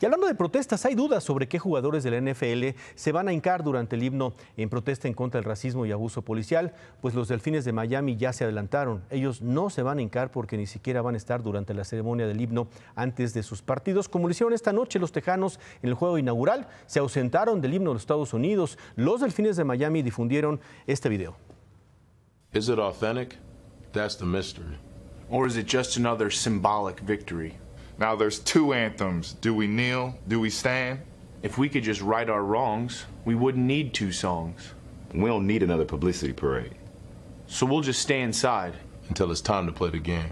Y hablando de protestas, hay dudas sobre qué jugadores de la NFL se van a hincar durante el himno en protesta en contra del racismo y abuso policial, pues los delfines de Miami ya se adelantaron. Ellos no se van a hincar porque ni siquiera van a estar durante la ceremonia del himno antes de sus partidos, como lo hicieron esta noche los tejanos en el juego inaugural. Se ausentaron del himno de los Estados Unidos. Los delfines de Miami difundieron este video. Now there's two anthems. Do we kneel? Do we stand? If we could just right our wrongs, we wouldn't need two songs. We don't need another publicity parade. So we'll just stay inside. Until it's time to play the game.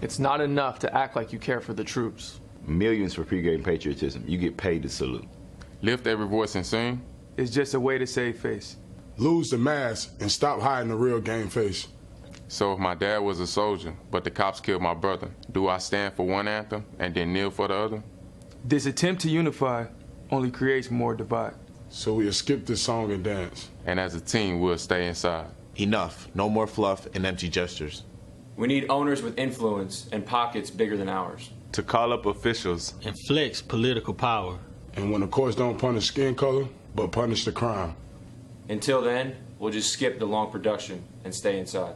It's not enough to act like you care for the troops. Millions for pregame patriotism. You get paid to salute. Lift every voice and sing. It's just a way to save face. Lose the mask and stop hiding the real game face. So if my dad was a soldier, but the cops killed my brother. Do I stand for one anthem and then kneel for the other? This attempt to unify only creates more divide. So we'll skip this song and dance. And as a team, we'll stay inside. Enough. No more fluff and empty gestures. We need owners with influence and pockets bigger than ours. To call up officials. And flex political power. And when the courts don't punish skin color, but punish the crime. Until then, we'll just skip the long production and stay inside.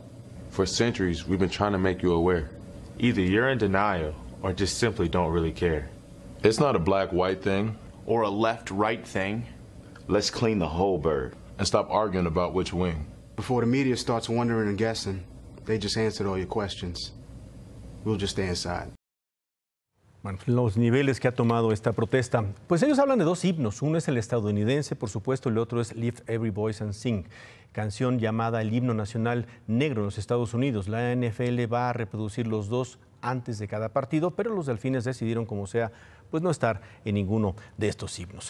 For centuries, we've been trying to make you aware. Either you're in denial or just simply don't really care. It's not a black white thing or a left right thing. Let's clean the whole bird and stop arguing about which wing. Before the media starts wondering and guessing, they just answered all your questions. We'll just stay inside. Bueno, los niveles que ha tomado esta protesta. Pues ellos hablan de dos himnos. Uno es el estadounidense, por supuesto, y el otro es Lift Every Voice and Sing, canción llamada el himno nacional negro en los Estados Unidos. La NFL va a reproducir los dos antes de cada partido, pero los delfines decidieron, como sea, pues no estar en ninguno de estos himnos.